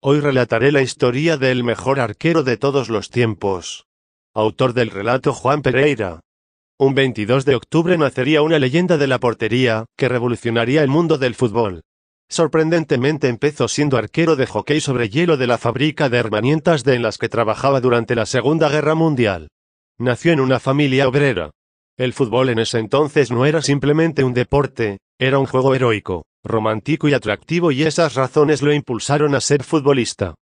Hoy relataré la historia del mejor arquero de todos los tiempos. Autor del relato Juan Pereira. Un 22 de octubre nacería una leyenda de la portería, que revolucionaría el mundo del fútbol. Sorprendentemente empezó siendo arquero de hockey sobre hielo de la fábrica de herramientas de en las que trabajaba durante la Segunda Guerra Mundial. Nació en una familia obrera. El fútbol en ese entonces no era simplemente un deporte, era un juego heroico, romántico y atractivo y esas razones lo impulsaron a ser futbolista.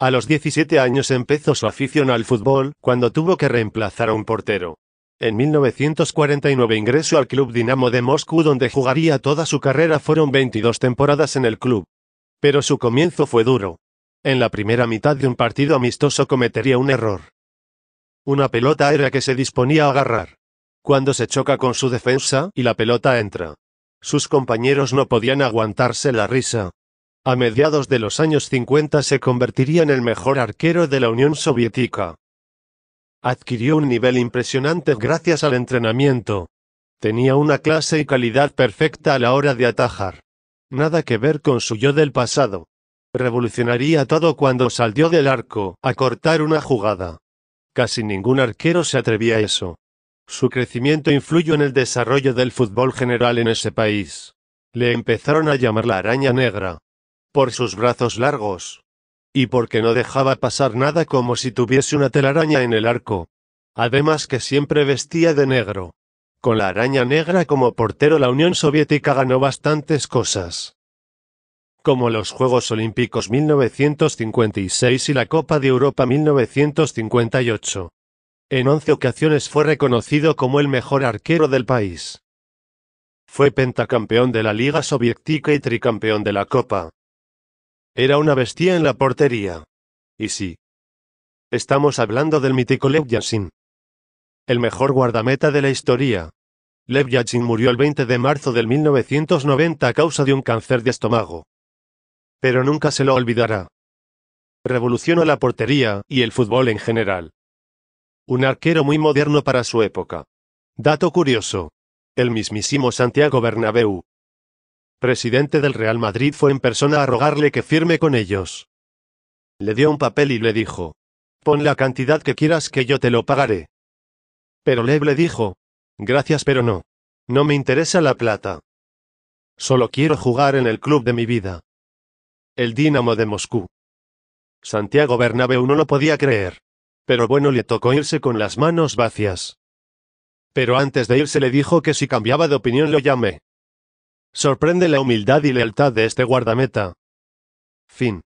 A los 17 años empezó su afición al fútbol, cuando tuvo que reemplazar a un portero. En 1949 ingresó al club Dinamo de Moscú donde jugaría toda su carrera, fueron 22 temporadas en el club. Pero su comienzo fue duro. En la primera mitad de un partido amistoso cometería un error. Una pelota era que se disponía a agarrar cuando se choca con su defensa y la pelota entra. Sus compañeros no podían aguantarse la risa. A mediados de los años 50 se convertiría en el mejor arquero de la Unión Soviética. Adquirió un nivel impresionante gracias al entrenamiento. Tenía una clase y calidad perfecta a la hora de atajar. Nada que ver con su yo del pasado. Revolucionaría todo cuando salió del arco a cortar una jugada. Casi ningún arquero se atrevía a eso. Su crecimiento influyó en el desarrollo del fútbol general en ese país. Le empezaron a llamar la araña negra. Por sus brazos largos. Y porque no dejaba pasar nada como si tuviese una telaraña en el arco. Además que siempre vestía de negro. Con la araña negra como portero la Unión Soviética ganó bastantes cosas como los Juegos Olímpicos 1956 y la Copa de Europa 1958. En 11 ocasiones fue reconocido como el mejor arquero del país. Fue pentacampeón de la Liga Soviética y tricampeón de la Copa. Era una bestia en la portería. Y sí. Estamos hablando del mítico Lev Yashin. El mejor guardameta de la historia. Lev Yashin murió el 20 de marzo de 1990 a causa de un cáncer de estómago. Pero nunca se lo olvidará. Revolucionó la portería y el fútbol en general. Un arquero muy moderno para su época. Dato curioso. El mismísimo Santiago Bernabéu, presidente del Real Madrid, fue en persona a rogarle que firme con ellos. Le dio un papel y le dijo, pon la cantidad que quieras que yo te lo pagaré. Pero Lev le dijo, gracias pero no. No me interesa la plata. Solo quiero jugar en el club de mi vida. El Dinamo de Moscú. Santiago Bernabéu no lo podía creer. Pero bueno, le tocó irse con las manos vacías. Pero antes de irse le dijo que si cambiaba de opinión lo llame. Sorprende la humildad y lealtad de este guardameta. Fin.